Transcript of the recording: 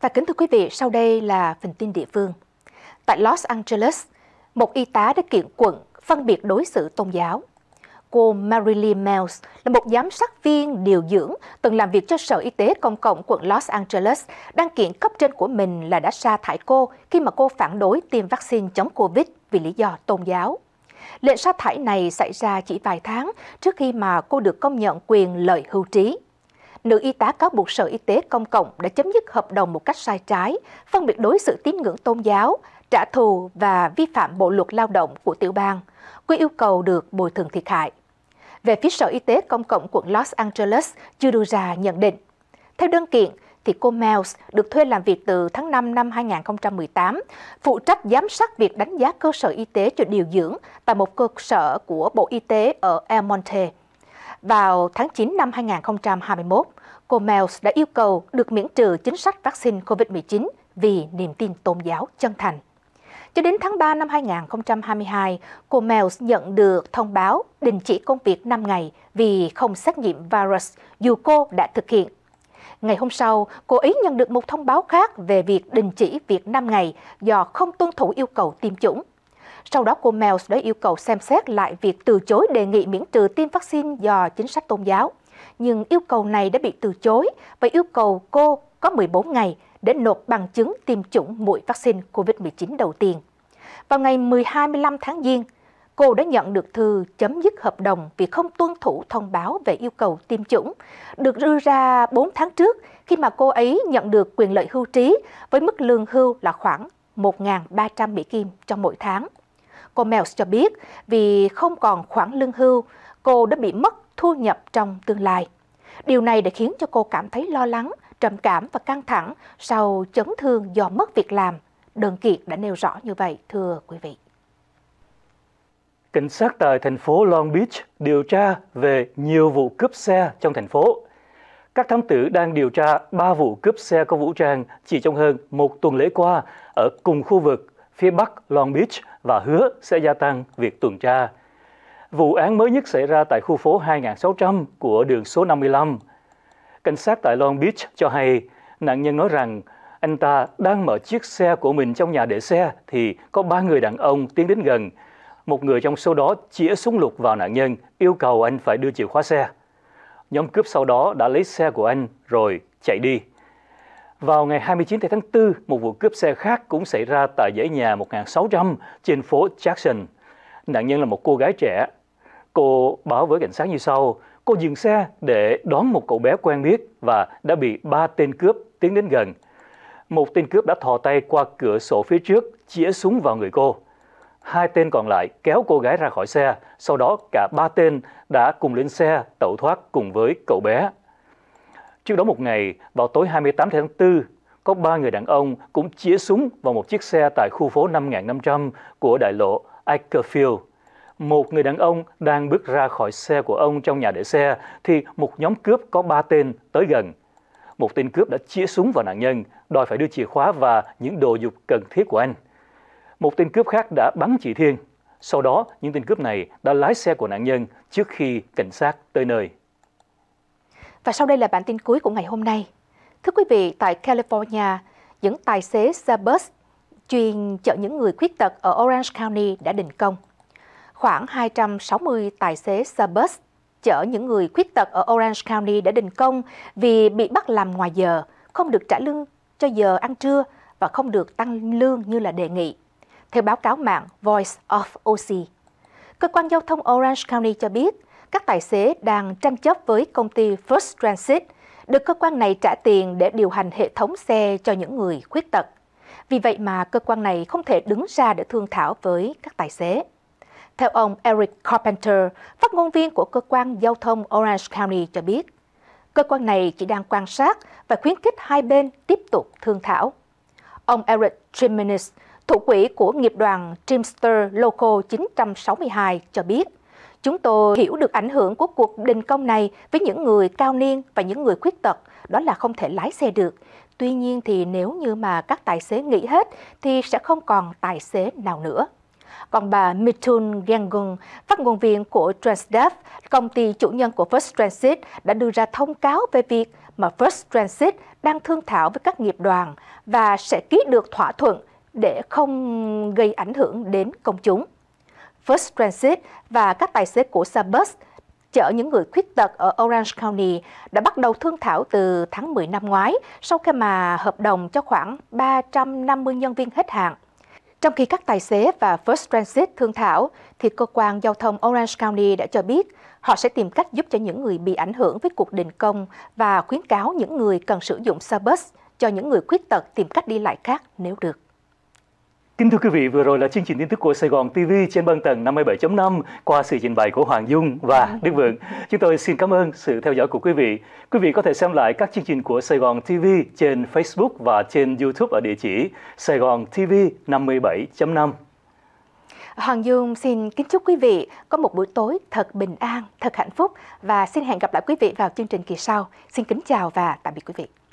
Và kính thưa quý vị, sau đây là phần tin địa phương. Tại Los Angeles, một y tá đã kiện quận phân biệt đối xử tôn giáo. Cô Marilyn Miles là một giám sát viên điều dưỡng từng làm việc cho Sở Y tế Công cộng quận Los Angeles, đang kiện cấp trên của mình là đã sa thải cô khi mà cô phản đối tiêm vaccine chống Covid vì lý do tôn giáo. Lệnh sa thải này xảy ra chỉ vài tháng trước khi mà cô được công nhận quyền lợi hưu trí. Nữ y tá cáo buộc Sở Y tế Công Cộng đã chấm dứt hợp đồng một cách sai trái, phân biệt đối xử tín ngưỡng tôn giáo, trả thù và vi phạm bộ luật lao động của tiểu bang. Quy yêu cầu được bồi thường thiệt hại. Về phía Sở Y tế Công Cộng quận Los Angeles chưa đưa ra nhận định. Theo đơn kiện, thì cô Mels được thuê làm việc từ tháng 5 năm 2018, phụ trách giám sát việc đánh giá cơ sở y tế cho điều dưỡng tại một cơ sở của Bộ Y tế ở El Monte. Vào tháng 9 năm 2021, cô Mels đã yêu cầu được miễn trừ chính sách vaccine COVID-19 vì niềm tin tôn giáo chân thành. Cho đến tháng 3 năm 2022, cô Mels nhận được thông báo đình chỉ công việc 5 ngày vì không xét nghiệm virus dù cô đã thực hiện Ngày hôm sau, cô ấy nhận được một thông báo khác về việc đình chỉ việc 5 ngày do không tuân thủ yêu cầu tiêm chủng. Sau đó cô Miles đã yêu cầu xem xét lại việc từ chối đề nghị miễn trừ tiêm vaccine do chính sách tôn giáo. Nhưng yêu cầu này đã bị từ chối và yêu cầu cô có 14 ngày để nộp bằng chứng tiêm chủng mũi vaccine COVID-19 đầu tiên. Vào ngày 12-15 tháng Giêng, cô đã nhận được thư chấm dứt hợp đồng vì không tuân thủ thông báo về yêu cầu tiêm chủng, được đưa ra 4 tháng trước khi mà cô ấy nhận được quyền lợi hưu trí với mức lương hưu là khoảng 1.300 Mỹ Kim trong mỗi tháng. Cô Mels cho biết vì không còn khoản lương hưu, cô đã bị mất thu nhập trong tương lai. Điều này đã khiến cho cô cảm thấy lo lắng, trầm cảm và căng thẳng sau chấn thương do mất việc làm. Đơn kiện đã nêu rõ như vậy, thưa quý vị. Cảnh sát tại thành phố Long Beach điều tra về nhiều vụ cướp xe trong thành phố. Các thám tử đang điều tra 3 vụ cướp xe có vũ trang chỉ trong hơn một tuần lễ qua ở cùng khu vực phía bắc Long Beach và hứa sẽ gia tăng việc tuần tra. Vụ án mới nhất xảy ra tại khu phố 2600 của đường số 55. Cảnh sát tại Long Beach cho hay nạn nhân nói rằng anh ta đang mở chiếc xe của mình trong nhà để xe thì có ba người đàn ông tiến đến gần một người trong số đó chĩa súng lục vào nạn nhân, yêu cầu anh phải đưa chìa khóa xe. Nhóm cướp sau đó đã lấy xe của anh rồi chạy đi. Vào ngày 29 tháng 4, một vụ cướp xe khác cũng xảy ra tại dãy nhà 1600 trên phố Jackson. Nạn nhân là một cô gái trẻ. Cô báo với cảnh sát như sau, cô dừng xe để đón một cậu bé quen biết và đã bị ba tên cướp tiến đến gần. Một tên cướp đã thò tay qua cửa sổ phía trước, chĩa súng vào người cô hai tên còn lại kéo cô gái ra khỏi xe, sau đó cả ba tên đã cùng lên xe tẩu thoát cùng với cậu bé. Trước đó một ngày, vào tối 28 tháng 4, có ba người đàn ông cũng chĩa súng vào một chiếc xe tại khu phố 5500 của đại lộ Ackerfield. Một người đàn ông đang bước ra khỏi xe của ông trong nhà để xe thì một nhóm cướp có ba tên tới gần. Một tên cướp đã chĩa súng vào nạn nhân, đòi phải đưa chìa khóa và những đồ dục cần thiết của anh. Một tên cướp khác đã bắn chị Thiên. Sau đó, những tên cướp này đã lái xe của nạn nhân trước khi cảnh sát tới nơi. Và sau đây là bản tin cuối của ngày hôm nay. Thưa quý vị, tại California, những tài xế xe bus chuyên chở những người khuyết tật ở Orange County đã đình công. Khoảng 260 tài xế xe bus chở những người khuyết tật ở Orange County đã đình công vì bị bắt làm ngoài giờ, không được trả lương cho giờ ăn trưa và không được tăng lương như là đề nghị theo báo cáo mạng Voice of OC. Cơ quan giao thông Orange County cho biết, các tài xế đang tranh chấp với công ty First Transit, được cơ quan này trả tiền để điều hành hệ thống xe cho những người khuyết tật. Vì vậy mà cơ quan này không thể đứng ra để thương thảo với các tài xế. Theo ông Eric Carpenter, phát ngôn viên của cơ quan giao thông Orange County cho biết, cơ quan này chỉ đang quan sát và khuyến khích hai bên tiếp tục thương thảo. Ông Eric Jimenez thủ quỹ của nghiệp đoàn Dreamster Loco 962 cho biết, Chúng tôi hiểu được ảnh hưởng của cuộc đình công này với những người cao niên và những người khuyết tật, đó là không thể lái xe được. Tuy nhiên thì nếu như mà các tài xế nghỉ hết thì sẽ không còn tài xế nào nữa. Còn bà Mitun Gengun, phát ngôn viên của Transdev, công ty chủ nhân của First Transit, đã đưa ra thông cáo về việc mà First Transit đang thương thảo với các nghiệp đoàn và sẽ ký được thỏa thuận để không gây ảnh hưởng đến công chúng. First Transit và các tài xế của xe bus chở những người khuyết tật ở Orange County đã bắt đầu thương thảo từ tháng 10 năm ngoái sau khi mà hợp đồng cho khoảng 350 nhân viên hết hạn. Trong khi các tài xế và First Transit thương thảo, thì cơ quan giao thông Orange County đã cho biết họ sẽ tìm cách giúp cho những người bị ảnh hưởng với cuộc đình công và khuyến cáo những người cần sử dụng xe bus cho những người khuyết tật tìm cách đi lại khác nếu được. Kính thưa quý vị, vừa rồi là chương trình tin tức của Sài Gòn TV trên băng tầng 57.5 qua sự trình bày của Hoàng Dung và vâng. Đức Vượng. Chúng tôi xin cảm ơn sự theo dõi của quý vị. Quý vị có thể xem lại các chương trình của Sài Gòn TV trên Facebook và trên YouTube ở địa chỉ Sài Gòn TV 57.5. Hoàng Dung xin kính chúc quý vị có một buổi tối thật bình an, thật hạnh phúc và xin hẹn gặp lại quý vị vào chương trình kỳ sau. Xin kính chào và tạm biệt quý vị.